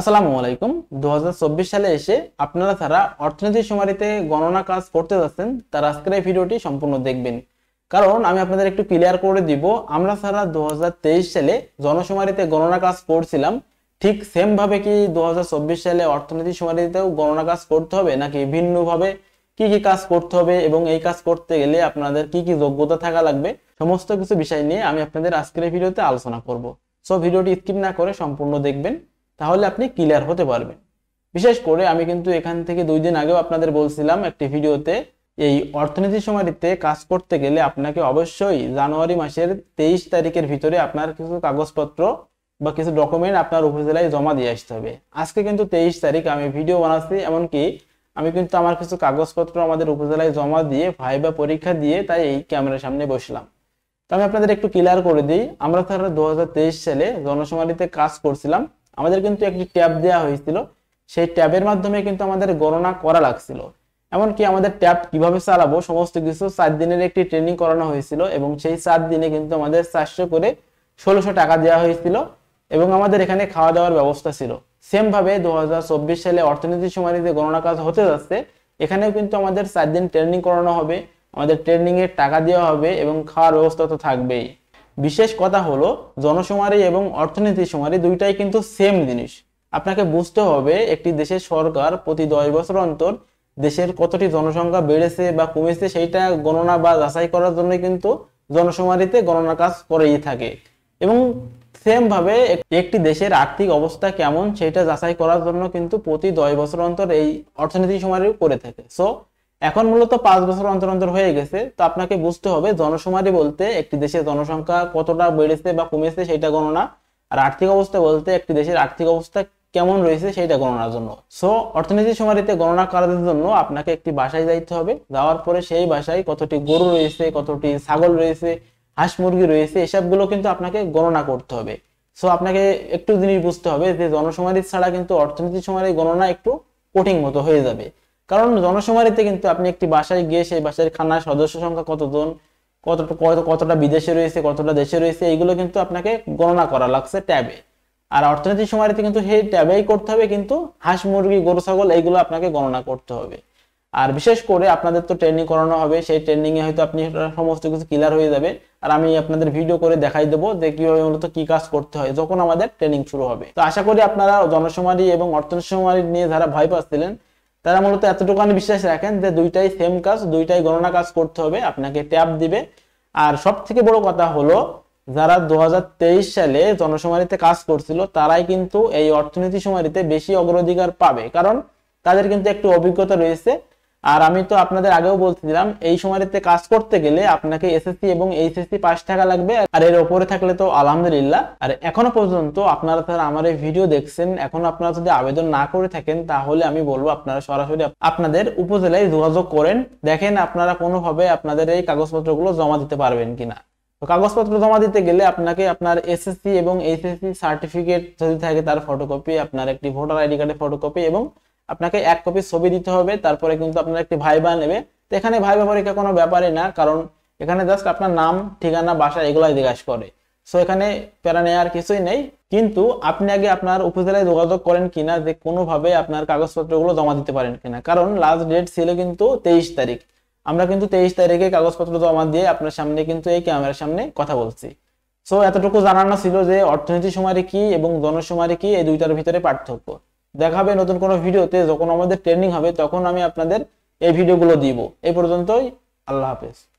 আসসালামু আলাইকুম দু সালে এসে আপনারা যারা অর্থনীতি সমারিতে গণনা কাজ করতে যাচ্ছেন তারা আজকের এই ভিডিওটি সম্পূর্ণ দেখবেন কারণ আমি আপনাদের একটু ক্লিয়ার করে দিব আমরা সারা দু সালে জনসমারিতে গণনা কাজ করছিলাম ঠিক সেমভাবে কি দু সালে অর্থনীতি সমারিতেও গণনা কাজ করতে হবে নাকি ভিন্নভাবে কি কি কাজ করতে হবে এবং এই কাজ করতে গেলে আপনাদের কি কি যোগ্যতা থাকা লাগবে সমস্ত কিছু বিষয় নিয়ে আমি আপনাদের আজকের ভিডিওতে আলোচনা করব সো ভিডিওটি স্কিপ না করে সম্পূর্ণ দেখবেন তাহলে আপনি ক্লিয়ার হতে পারবেন বিশেষ করে আমি কিন্তু এখান থেকে দুই দিন আগেও আপনাদের বলছিলাম একটি ভিডিওতে এই অর্থনীতি সমারিতে কাজ করতে গেলে আপনাকে অবশ্যই জানুয়ারি মাসের তেইশ তারিখের ভিতরে আপনার কিছু কাগজপত্র বা কিছু ডকুমেন্ট আপনার উপজেলায় জমা দিয়ে আসতে হবে আজকে কিন্তু তেইশ তারিখ আমি ভিডিও বানাচ্ছি এমনকি আমি কিন্তু আমার কিছু কাগজপত্র আমাদের উপজেলায় জমা দিয়ে ভাইবা পরীক্ষা দিয়ে তাই এই ক্যামেরার সামনে বসলাম তো আমি আপনাদের একটু ক্লিয়ার করে দিই আমরা তারা দু সালে জনসমারিতে কাজ করছিলাম আমাদের কিন্তু একটি ট্যাব দেওয়া হয়েছিল সেই ট্যাবের মাধ্যমে কিন্তু আমাদের গণনা করা লাগছিল এমনকি আমাদের ট্যাব কিভাবে চালাবো সমস্ত কিছু চার দিনের একটি ট্রেনিং করানো হয়েছিল এবং সেই চার দিনে কিন্তু আমাদের চারশো করে ষোলোশো টাকা দেওয়া হয়েছিল এবং আমাদের এখানে খাওয়া দাওয়ার ব্যবস্থা ছিল সেমভাবে দু সালে অর্থনীতি যে গণনা কাজ হতে যাচ্ছে এখানেও কিন্তু আমাদের চার দিন ট্রেনিং করানো হবে আমাদের ট্রেনিংয়ের টাকা দেওয়া হবে এবং খাওয়ার ব্যবস্থা তো থাকবেই বিশেষ কথা হলো জনসমারি এবং অর্থনীতি সমারি দুইটাই কিন্তু সেম জিনিস আপনাকে বুঝতে হবে একটি দেশের সরকার প্রতি দশ বছর অন্তর দেশের কতটি জনসংখ্যা বেড়েছে বা কমেছে সেইটা গণনা বা যাচাই করার জন্য কিন্তু জনসমারিতে গণনা কাজ করেই থাকে এবং সেমভাবে একটি দেশের আর্থিক অবস্থা কেমন সেটা যাচাই করার জন্য কিন্তু প্রতি দশ বছর অন্তর এই অর্থনীতি সমারি করে থাকে সো এখন মূলত পাঁচ বছর অন্তর অন্তর হয়ে গেছে তো আপনাকে বুঝতে হবে জনসমারি বলতে একটি দেশের জনসংখ্যা কতটা বেড়েছে বা কমেছে সেটা গণনা আর আর্থিক অবস্থা বলতে একটি দেশের আর্থিক অবস্থা কেমন রয়েছে সেটা গণনার জন্য সো অর্থনীতি সমারিতে গণনা করার জন্য আপনাকে একটি বাসায় যাইতে হবে যাওয়ার পরে সেই বাসায় কতটি গরু রয়েছে কতটি ছাগল রয়েছে হাঁস মুরগি রয়েছে এসবগুলো কিন্তু আপনাকে গণনা করতে হবে সো আপনাকে একটু জিনিস বুঝতে হবে যে জনসমারি ছাড়া কিন্তু অর্থনীতি সমারি গণনা একটু কঠিন মতো হয়ে যাবে কারণ জনশুমারিতে কিন্তু আপনি একটি বাসায় গিয়ে সেই বাসার খানার সদস্য সংখ্যা কতজন কতটা কতটা বিদেশে রয়েছে কতটা দেশে রয়েছে এইগুলো কিন্তু আপনাকে গণনা করা লাগছে ট্যাবে আর অর্থনৈতিক সমারিতে কিন্তু সেই ট্যাবেই করতে হবে কিন্তু হাঁস মুরগি গরু ছাগল এইগুলো আপনাকে গণনা করতে হবে আর বিশেষ করে আপনাদের তো ট্রেনিং করানো হবে সেই ট্রেনিংয়ে হয়তো আপনি সমস্ত কিছু ক্লিয়ার হয়ে যাবে আর আমি আপনাদের ভিডিও করে দেখাই দেবো যে কীভাবে মূলত কী কাজ করতে হয় যখন আমাদের ট্রেনিং শুরু হবে তো আশা করি আপনারা জনসমারি এবং অর্থনৈতিক সুমারি নিয়ে যারা ভয় পাচ্ছিলেন তারা মূলত আমি বিশ্বাস রাখেন যে দুইটাই সেম কাজ দুইটাই গণনা কাজ করতে হবে আপনাকে ট্যাব দিবে আর সব থেকে বড় কথা হলো যারা দু সালে জনসমারিতে কাজ করছিল তারাই কিন্তু এই অর্থনীতি সমারিতে বেশি অগ্রাধিকার পাবে কারণ তাদের কিন্তু একটু অভিজ্ঞতা রয়েছে আর আমি তো আপনাদের আগেও বলছিলাম এই সময়টাতে কাজ করতে গেলে আপনাকে এসএসসি এবং এইচএসসি পাস থাকা লাগবে আর এর ওপরে থাকলে তো আলহামদুলিল্লাহ আর এখনো পর্যন্ত আপনারা তারা আমার এই ভিডিও দেখছেন এখন আপনারা যদি আবেদন না করে থাকেন তাহলে আমি বলবো আপনারা সরাসরি আপনাদের উপজেলায় যোগাযোগ করেন দেখেন আপনারা কোনোভাবে আপনাদের এই কাগজপত্রগুলো জমা দিতে পারবেন কিনা তো কাগজপত্র জমা দিতে গেলে আপনাকে আপনার এসএসসি এবং এইচএসসি সার্টিফিকেট যদি থাকে তার ফটোকপি আপনার একটি ভোটার আইডি কার্ডের ফটোকপি এবং আপনাকে এক কপি ছবি দিতে হবে তারপরে কিন্তু আপনার একটি ভাইবা নেবে তো এখানে ভাইবা পরীক্ষা কোনো ব্যাপারই না কারণ এখানে জাস্ট আপনার নাম ঠিকানা বাসা এগুলাই জিজ্ঞাসা করে সো এখানে প্যারা নেওয়ার কিছুই নেই কিন্তু আপনি আগে আপনার উপজেলায় যোগাযোগ করেন কিনা যে কোনোভাবে আপনার কাগজপত্রগুলো জমা দিতে পারেন কিনা কারণ লাস্ট ডেট ছিল কিন্তু তেইশ তারিখ আমরা কিন্তু তেইশ তারিখে কাগজপত্র জমা দিয়ে আপনার সামনে কিন্তু এই ক্যামেরার সামনে কথা বলছি সো এতটুকু জানানো ছিল যে অর্থনীতি সময়ের কি এবং জনসমারে কি এই দুইটার ভিতরে পার্থক্য দেখাবে নতুন কোনো ভিডিওতে যখন আমাদের ট্রেনিং হবে তখন আমি আপনাদের এই ভিডিওগুলো দিব এই পর্যন্তই আল্লাহ হাফেজ